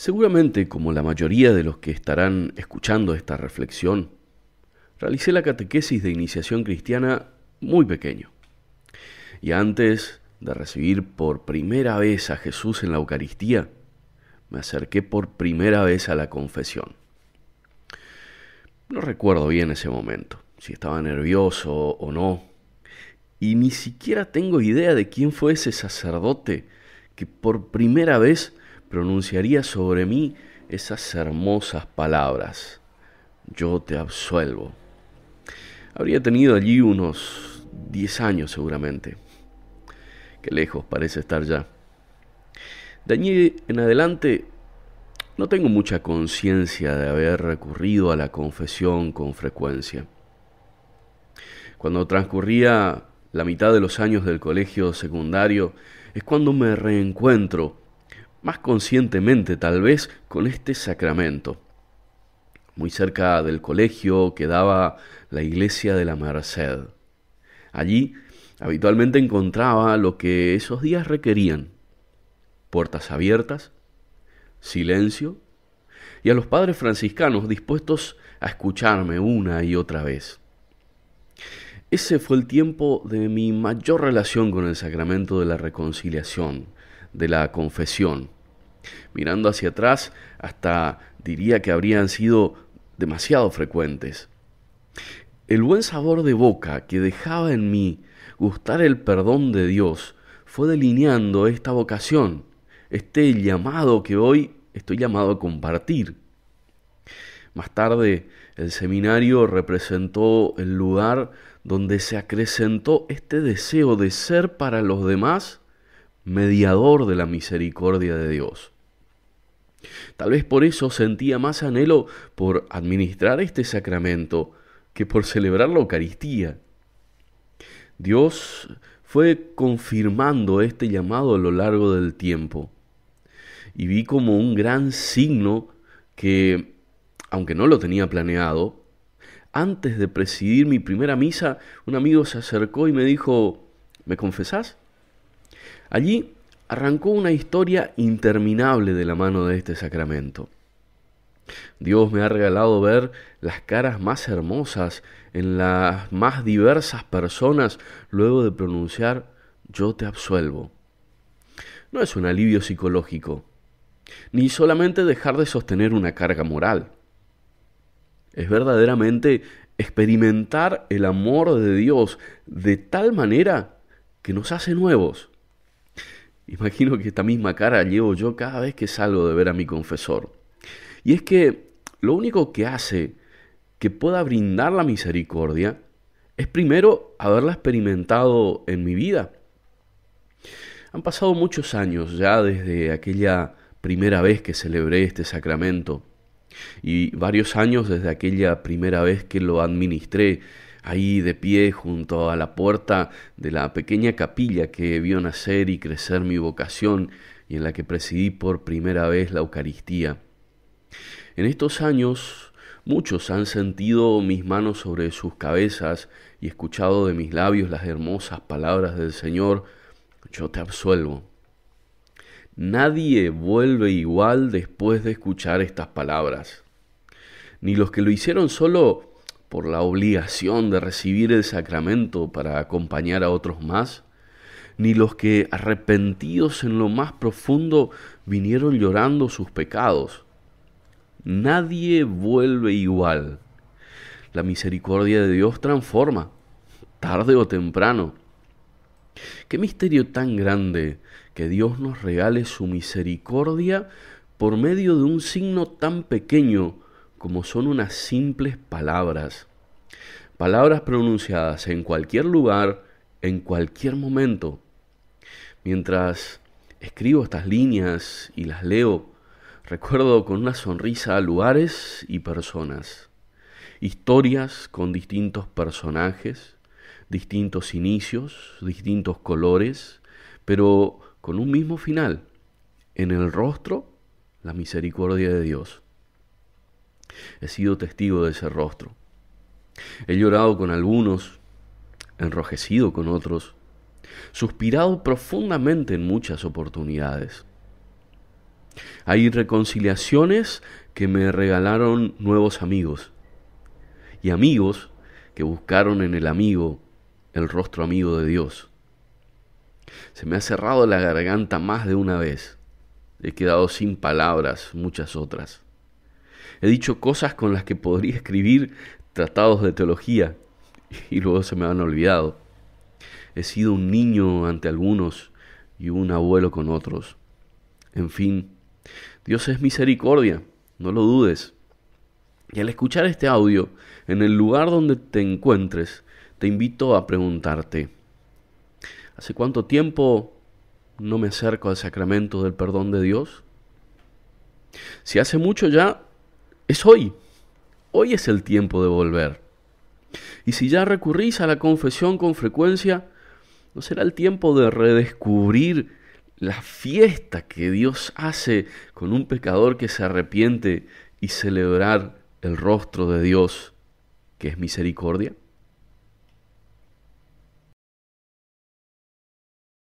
Seguramente, como la mayoría de los que estarán escuchando esta reflexión, realicé la catequesis de iniciación cristiana muy pequeño. Y antes de recibir por primera vez a Jesús en la Eucaristía, me acerqué por primera vez a la confesión. No recuerdo bien ese momento, si estaba nervioso o no, y ni siquiera tengo idea de quién fue ese sacerdote que por primera vez pronunciaría sobre mí esas hermosas palabras, yo te absuelvo. Habría tenido allí unos 10 años seguramente. Qué lejos parece estar ya. De allí en adelante no tengo mucha conciencia de haber recurrido a la confesión con frecuencia. Cuando transcurría la mitad de los años del colegio secundario es cuando me reencuentro más conscientemente tal vez con este sacramento. Muy cerca del colegio quedaba la iglesia de la Merced. Allí habitualmente encontraba lo que esos días requerían. Puertas abiertas, silencio y a los padres franciscanos dispuestos a escucharme una y otra vez. Ese fue el tiempo de mi mayor relación con el sacramento de la reconciliación, de la confesión. Mirando hacia atrás, hasta diría que habrían sido demasiado frecuentes. El buen sabor de boca que dejaba en mí gustar el perdón de Dios fue delineando esta vocación, este llamado que hoy estoy llamado a compartir. Más tarde, el seminario representó el lugar donde se acrecentó este deseo de ser para los demás mediador de la misericordia de Dios. Tal vez por eso sentía más anhelo por administrar este sacramento que por celebrar la Eucaristía. Dios fue confirmando este llamado a lo largo del tiempo y vi como un gran signo que, aunque no lo tenía planeado, antes de presidir mi primera misa, un amigo se acercó y me dijo, ¿me confesás? Allí arrancó una historia interminable de la mano de este sacramento. Dios me ha regalado ver las caras más hermosas en las más diversas personas luego de pronunciar yo te absuelvo. No es un alivio psicológico, ni solamente dejar de sostener una carga moral. Es verdaderamente experimentar el amor de Dios de tal manera que nos hace nuevos Imagino que esta misma cara llevo yo cada vez que salgo de ver a mi confesor. Y es que lo único que hace que pueda brindar la misericordia es primero haberla experimentado en mi vida. Han pasado muchos años ya desde aquella primera vez que celebré este sacramento y varios años desde aquella primera vez que lo administré ahí de pie junto a la puerta de la pequeña capilla que vio nacer y crecer mi vocación y en la que presidí por primera vez la Eucaristía. En estos años muchos han sentido mis manos sobre sus cabezas y escuchado de mis labios las hermosas palabras del Señor, yo te absuelvo. Nadie vuelve igual después de escuchar estas palabras. Ni los que lo hicieron solo por la obligación de recibir el sacramento para acompañar a otros más, ni los que arrepentidos en lo más profundo vinieron llorando sus pecados. Nadie vuelve igual. La misericordia de Dios transforma, tarde o temprano. Qué misterio tan grande que Dios nos regale su misericordia por medio de un signo tan pequeño como son unas simples palabras. Palabras pronunciadas en cualquier lugar, en cualquier momento. Mientras escribo estas líneas y las leo, recuerdo con una sonrisa lugares y personas, historias con distintos personajes, distintos inicios, distintos colores, pero con un mismo final, en el rostro la misericordia de Dios. He sido testigo de ese rostro. He llorado con algunos, enrojecido con otros, suspirado profundamente en muchas oportunidades. Hay reconciliaciones que me regalaron nuevos amigos y amigos que buscaron en el amigo el rostro amigo de Dios. Se me ha cerrado la garganta más de una vez. He quedado sin palabras muchas otras. He dicho cosas con las que podría escribir tratados de teología y luego se me han olvidado. He sido un niño ante algunos y un abuelo con otros. En fin, Dios es misericordia, no lo dudes. Y al escuchar este audio, en el lugar donde te encuentres, te invito a preguntarte, ¿hace cuánto tiempo no me acerco al sacramento del perdón de Dios? Si hace mucho ya, es hoy. Hoy es el tiempo de volver. Y si ya recurrís a la confesión con frecuencia, ¿no será el tiempo de redescubrir la fiesta que Dios hace con un pecador que se arrepiente y celebrar el rostro de Dios, que es misericordia?